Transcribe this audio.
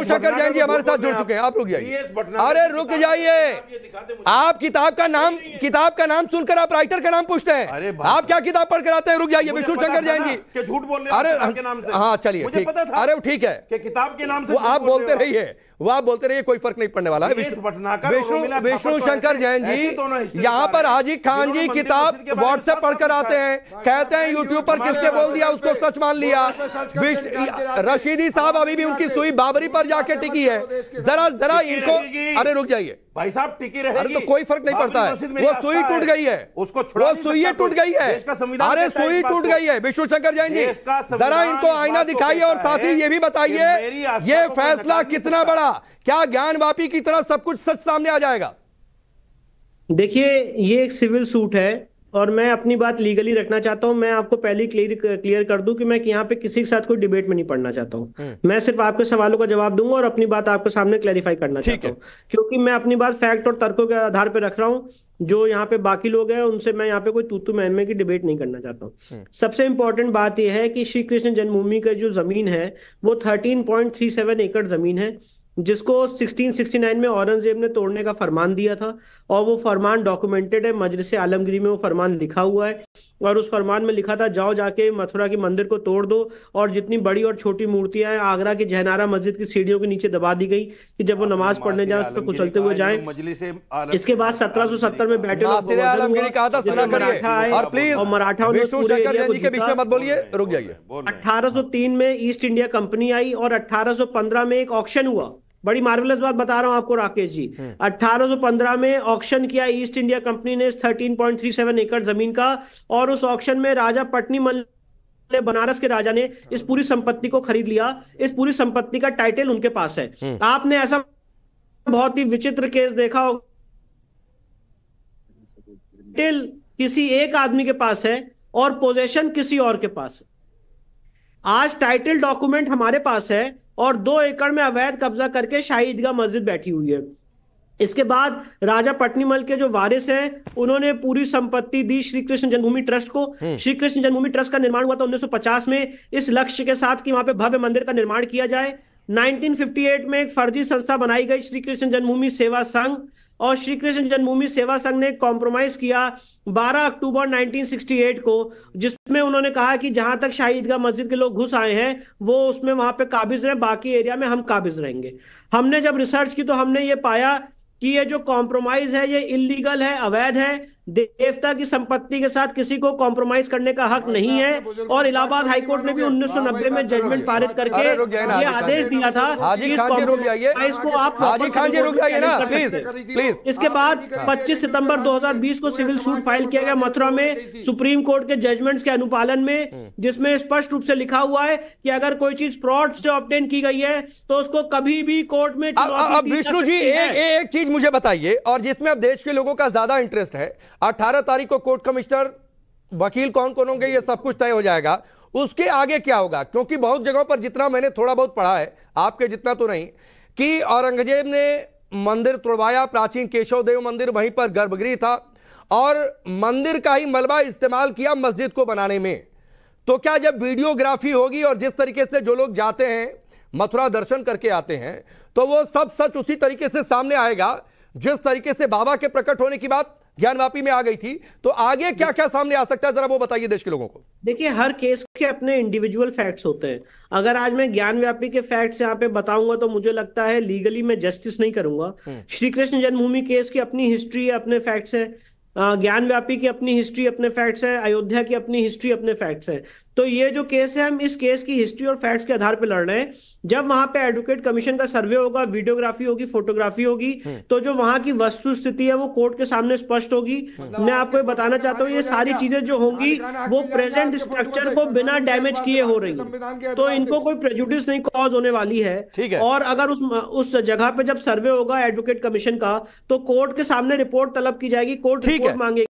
उषाकर तो जैन जी हमारे साथ जुड़ चुके हैं आप रुक जाइए अरे रुक जाइए आप किताब का नाम किताब का नाम सुनकर आप राइटर का नाम पूछते हैं आप क्या किताब पढ़ कर आते हैं रुक जाइए विष्णु शंकर जैन जी झूठ बोल अरे हाँ चलिए अरे ठीक है किताब के नाम से आप बोलते रहिए वो आप बोलते रहिए कोई फर्क नहीं पड़ने वाला है विष्णु तो शंकर जैन जी यहाँ पर हाजी खान जी किताब व्हाट्सएप पढ़कर आते हैं कहते हैं यूट्यूब पर किसने बोल दिया उसको सच मान लिया रशीदी साहब अभी भी उनकी सुई बाबरी पर जाके टिकी है जरा जरा इनको अरे रुक जाइए भाई साहब टिकी रहे अरे तो कोई फर्क नहीं पड़ता है वो सुई टूट गई है उसको वो सुई टूट गई है अरे सुई टूट गई है विष्णु शंकर जैन जी जरा इनको आईना दिखाइए और साथ ही ये भी बताइए ये फैसला कितना बड़ा क्या ज्ञानवापी की तरह सब कुछ सच सामने आ जाएगा देखिए ये एक सिविल सूट है और मैं अपनी बात लीगली रखना चाहता हूं मैं आपको पहले क्लियर क्लियर कर दूं कि मैं यहाँ पे किसी के साथ कोई डिबेट में नहीं पढ़ना चाहता हूं हम्म। मैं सिर्फ आपके सवालों का जवाब दूंगा और अपनी बात आपके सामने क्लैरिफाई करना चाहता हूँ क्योंकि मैं अपनी बात फैक्ट और तर्कों के आधार पर रख रहा हूँ जो यहाँ पे बाकी लोग हैं उनसे मैं यहाँ पे कोई तूतू महमे की डिबेट नहीं करना चाहता हूँ हम्म। सबसे इंपॉर्टेंट बात यह है कि श्री कृष्ण जन्मभूमि का जो जमीन है वो थर्टीन पॉइंट थ्री सेवन एकड़ जमीन है जिसको 1669 में औरंगजेब ने तोड़ने का फरमान दिया था और वो फरमान डॉक्यूमेंटेड है मजरसे आलमगिरी में वो फरमान लिखा हुआ है और उस फरमान में लिखा था जाओ जाके मथुरा के मंदिर को तोड़ दो और जितनी बड़ी और छोटी मूर्तियां हैं आगरा की जहनारा मस्जिद की सीढ़ियों के नीचे दबा दी गई कि जब वो नमाज पढ़ने जाए उस पर कुचलते हुए जाए इसके बाद सत्रह में बैठे और अठारह सो तीन में ईस्ट इंडिया कंपनी आई और अठारह में एक ऑप्शन हुआ बड़ी मार्वलस बात बता रहा हूं आपको राकेश जी 1815 हम्म। में ऑक्शन किया ईस्ट इंडिया कंपनी ने 13.37 एकड़ जमीन का और उस ऑक्शन में राजा पटनी मल ने बनारस के राजा ने इस पूरी संपत्ति को खरीद लिया इस पूरी संपत्ति का टाइटल उनके पास है हम्म। आपने ऐसा बहुत ही विचित्र केस देखा हो टाइटल किसी एक आदमी के पास है और पोजेशन किसी और के पास है आज टाइटल डॉक्यूमेंट हमारे पास है और दो एकड़ में अवैध कब्जा करके शाही ईदगाह मस्जिद बैठी हुई है इसके बाद राजा पटनीमल के जो वारिस हैं उन्होंने पूरी संपत्ति दी श्री कृष्ण जन्मभूमि ट्रस्ट को हम्म। श्री कृष्ण जन्मभूमि ट्रस्ट का निर्माण हुआ था 1950 में इस लक्ष्य के साथ कि वहां पे भव्य मंदिर का निर्माण किया जाए 1958 में एक फर्जी संस्था बनाई गई श्री कृष्ण जन्मभूमि सेवा संघ और श्री कृष्ण जन्मभूमि सेवा संघ ने कॉम्प्रोमाइज किया 12 अक्टूबर 1968 को जिसमें उन्होंने कहा कि जहां तक शाही ईदगाह मस्जिद के लोग घुस आए हैं वो उसमें वहां पे काबिज रहे बाकी एरिया में हम काबिज रहेंगे हमने जब रिसर्च की तो हमने ये पाया कि ये जो कॉम्प्रोमाइज है ये इलीगल है अवैध है देवता की संपत्ति के साथ किसी को कॉम्प्रोमाइज करने का हक अच्छा, नहीं है और इलाहाबाद हाईकोर्ट ने भी नब्बे हाँ, में जजमेंट हाँ, पारित हाँ, करके ये आदेश दिया था इसके बाद पच्चीस इसके बाद 25 सितंबर 2020 को सिविल सूट फाइल किया गया मथुरा में सुप्रीम कोर्ट के जजमेंट्स के अनुपालन में हम्म। जिसमें स्पष्ट रूप से लिखा हुआ है कि अगर कोई चीज फ्रॉड से ऑप्टेन की गई है तो उसको कभी भी कोर्ट में विष्णु जी एक चीज मुझे बताइए और जिसमें अब देश के लोगों का ज्यादा इंटरेस्ट है 18 तारीख को कोर्ट कमिश्नर वकील कौन कौन होंगे ये सब कुछ तय हो जाएगा उसके आगे क्या होगा क्योंकि बहुत जगहों पर जितना मैंने थोड़ा बहुत पढ़ा है आपके जितना तो नहीं कि औरंगजेब ने मंदिर तोड़वाया प्राचीन केशव देव मंदिर वहीं पर गर्भगृह था और मंदिर का ही मलबा इस्तेमाल किया मस्जिद को बनाने में तो क्या जब वीडियोग्राफी होगी और जिस तरीके से जो लोग जाते हैं मथुरा दर्शन करके आते हैं तो वो सब सच उसी तरीके से सामने आएगा जिस तरीके से बाबा के प्रकट होने की बात ज्ञानवापी में आ गई थी तो आगे क्या क्या सामने आ सकता है जरा वो बताइए देश के लोगों को देखिए हर केस के अपने इंडिविजुअल फैक्ट्स होते हैं अगर आज मैं ज्ञानव्यापी के फैक्ट्स यहाँ पे बताऊंगा तो मुझे लगता है लीगली मैं जस्टिस नहीं करूंगा हम्म। श्री कृष्ण जन्मभूमि केस की अपनी हिस्ट्री है अपने फैक्ट्स है ज्ञान व्यापी की अपनी हिस्ट्री अपने फैक्ट्स है अयोध्या की अपनी हिस्ट्री अपने फैक्ट्स है तो ये जो केस है हम इस केस की हिस्ट्री और फैक्ट्स के आधार पर लड़ रहे हैं जब वहां पे एडवोकेट कमीशन का सर्वे होगा वीडियोग्राफी होगी फोटोग्राफी होगी हम्म। तो जो वहां की वस्तु स्थिति है वो कोर्ट के सामने स्पष्ट होगी मतलब मैं आपको बताना चाहता हूँ ये सारी चीजें जो होंगी वो प्रेजेंट स्ट्रक्चर को बिना डैमेज किए हो रही है तो इनको कोई प्रेजुडिस नहीं कॉज होने वाली है और अगर उस उस जगह पे जब सर्वे होगा एडवोकेट कमीशन का तो कोर्ट के सामने रिपोर्ट तलब की जाएगी कोर्ट tiga